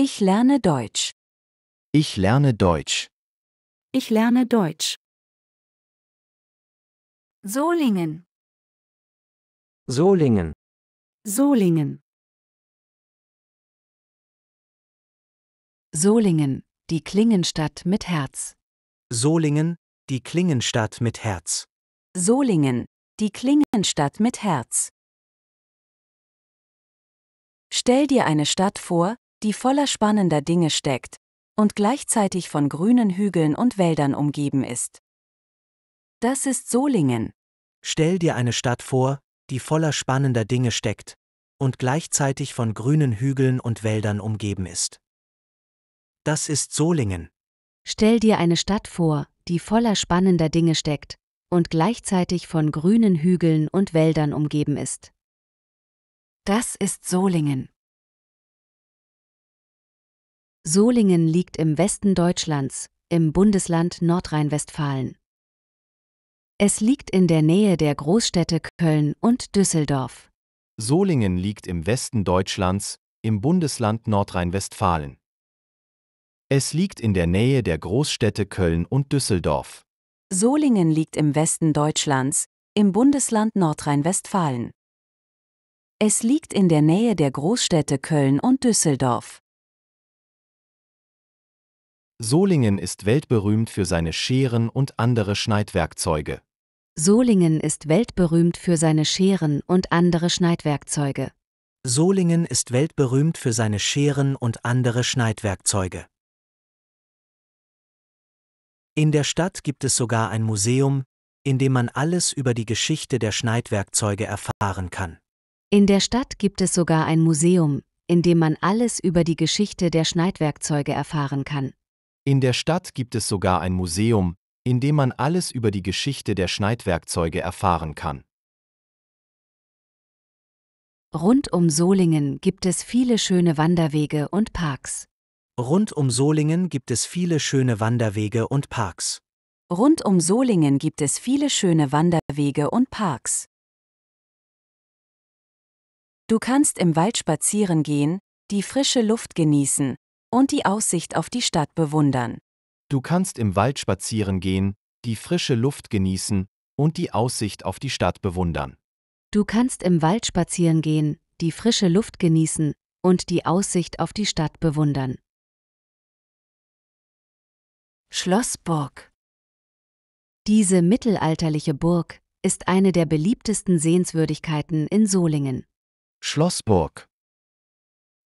Ich lerne Deutsch. Ich lerne Deutsch. Ich lerne Deutsch. Solingen. Solingen. Solingen. Solingen, die Klingenstadt mit Herz. Solingen, die Klingenstadt mit Herz. Solingen, die Klingenstadt mit Herz. Stell dir eine Stadt vor, die voller spannender Dinge steckt und gleichzeitig von grünen Hügeln und Wäldern umgeben ist. Das ist Solingen. Stell dir eine Stadt vor, die voller spannender Dinge steckt und gleichzeitig von grünen Hügeln und Wäldern umgeben ist. Das ist Solingen. Stell dir eine Stadt vor, die voller spannender Dinge steckt und gleichzeitig von grünen Hügeln und Wäldern umgeben ist. Das ist Solingen. Solingen liegt im Westen Deutschlands, im Bundesland Nordrhein-Westfalen. Es liegt in der Nähe der Großstädte Köln und Düsseldorf. Solingen liegt im Westen Deutschlands, im Bundesland Nordrhein-Westfalen. Es liegt in der Nähe der Großstädte Köln und Düsseldorf. Solingen liegt im Westen Deutschlands, im Bundesland Nordrhein-Westfalen. Es liegt in der Nähe der Großstädte Köln und Düsseldorf. Solingen ist weltberühmt für seine Scheren und andere Schneidwerkzeuge. Solingen ist weltberühmt für seine Scheren und andere Schneidwerkzeuge. Solingen ist weltberühmt für seine Scheren und andere Schneidwerkzeuge. In der Stadt gibt es sogar ein Museum, in dem man alles über die Geschichte der Schneidwerkzeuge erfahren kann. In der Stadt gibt es sogar ein Museum, in dem man alles über die Geschichte der Schneidwerkzeuge erfahren kann. In der Stadt gibt es sogar ein Museum, in dem man alles über die Geschichte der Schneidwerkzeuge erfahren kann. Rund um Solingen gibt es viele schöne Wanderwege und Parks. Rund um Solingen gibt es viele schöne Wanderwege und Parks. Rund um Solingen gibt es viele schöne Wanderwege und Parks. Du kannst im Wald spazieren gehen, die frische Luft genießen und die Aussicht auf die Stadt bewundern. Du kannst im Wald spazieren gehen, die frische Luft genießen und die Aussicht auf die Stadt bewundern. Du kannst im Wald spazieren gehen, die frische Luft genießen und die Aussicht auf die Stadt bewundern. Schlossburg Diese mittelalterliche Burg ist eine der beliebtesten Sehenswürdigkeiten in Solingen. Schlossburg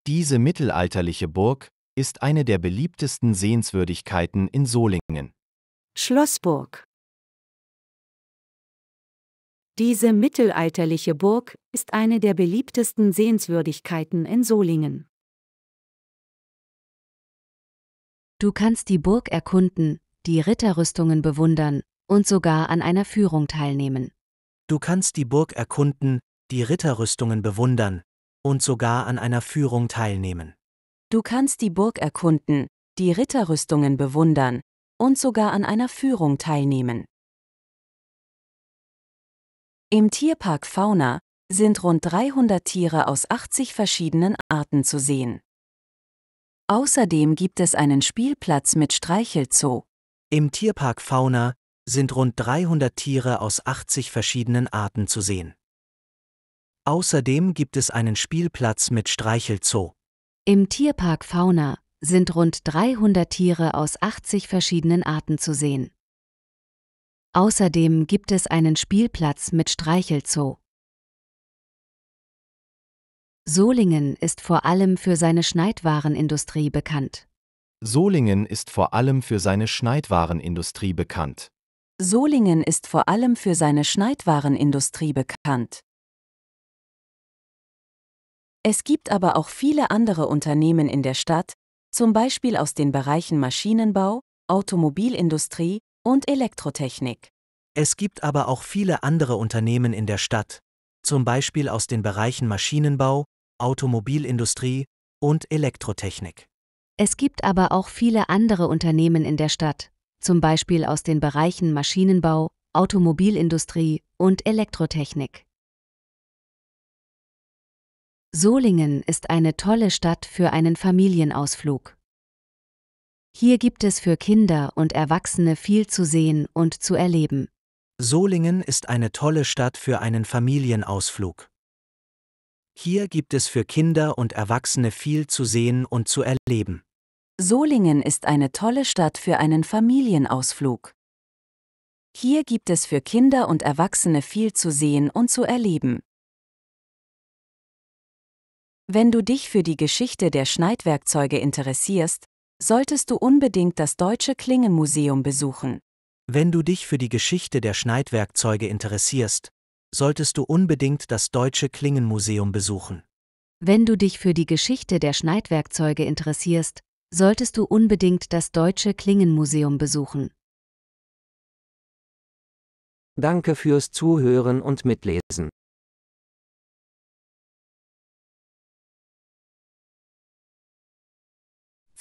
Diese mittelalterliche Burg ist eine der beliebtesten Sehenswürdigkeiten in Solingen. Schlossburg Diese mittelalterliche Burg ist eine der beliebtesten Sehenswürdigkeiten in Solingen. Du kannst die Burg erkunden, die Ritterrüstungen bewundern und sogar an einer Führung teilnehmen. Du kannst die Burg erkunden, die Ritterrüstungen bewundern und sogar an einer Führung teilnehmen. Du kannst die Burg erkunden, die Ritterrüstungen bewundern und sogar an einer Führung teilnehmen. Im Tierpark Fauna sind rund 300 Tiere aus 80 verschiedenen Arten zu sehen. Außerdem gibt es einen Spielplatz mit Streichelzoo. Im Tierpark Fauna sind rund 300 Tiere aus 80 verschiedenen Arten zu sehen. Außerdem gibt es einen Spielplatz mit Streichelzoo. Im Tierpark Fauna sind rund 300 Tiere aus 80 verschiedenen Arten zu sehen. Außerdem gibt es einen Spielplatz mit Streichelzoo. Solingen ist vor allem für seine Schneidwarenindustrie bekannt. Solingen ist vor allem für seine Schneidwarenindustrie bekannt. Solingen ist vor allem für seine Schneidwarenindustrie bekannt. Es gibt aber auch viele andere Unternehmen in der Stadt, zum Beispiel aus den Bereichen Maschinenbau, Automobilindustrie und Elektrotechnik. Es gibt aber auch viele andere Unternehmen in der Stadt, zum Beispiel aus den Bereichen Maschinenbau, Automobilindustrie und Elektrotechnik. Es gibt aber auch viele andere Unternehmen in der Stadt, zum Beispiel aus den Bereichen Maschinenbau, Automobilindustrie und Elektrotechnik. Solingen ist eine tolle Stadt für einen Familienausflug. Hier gibt es für Kinder und Erwachsene viel zu sehen und zu erleben. Solingen ist eine tolle Stadt für einen Familienausflug. Hier gibt es für Kinder und Erwachsene viel zu sehen und zu erleben. Solingen ist eine tolle Stadt für einen Familienausflug. Hier gibt es für Kinder und Erwachsene viel zu sehen und zu erleben. Wenn du dich für die Geschichte der Schneidwerkzeuge interessierst, solltest du unbedingt das Deutsche Klingenmuseum besuchen. Wenn du dich für die Geschichte der Schneidwerkzeuge interessierst, solltest du unbedingt das Deutsche Klingenmuseum besuchen. Wenn du dich für die Geschichte der Schneidwerkzeuge interessierst, solltest du unbedingt das Deutsche Klingenmuseum besuchen. Danke fürs Zuhören und Mitlesen.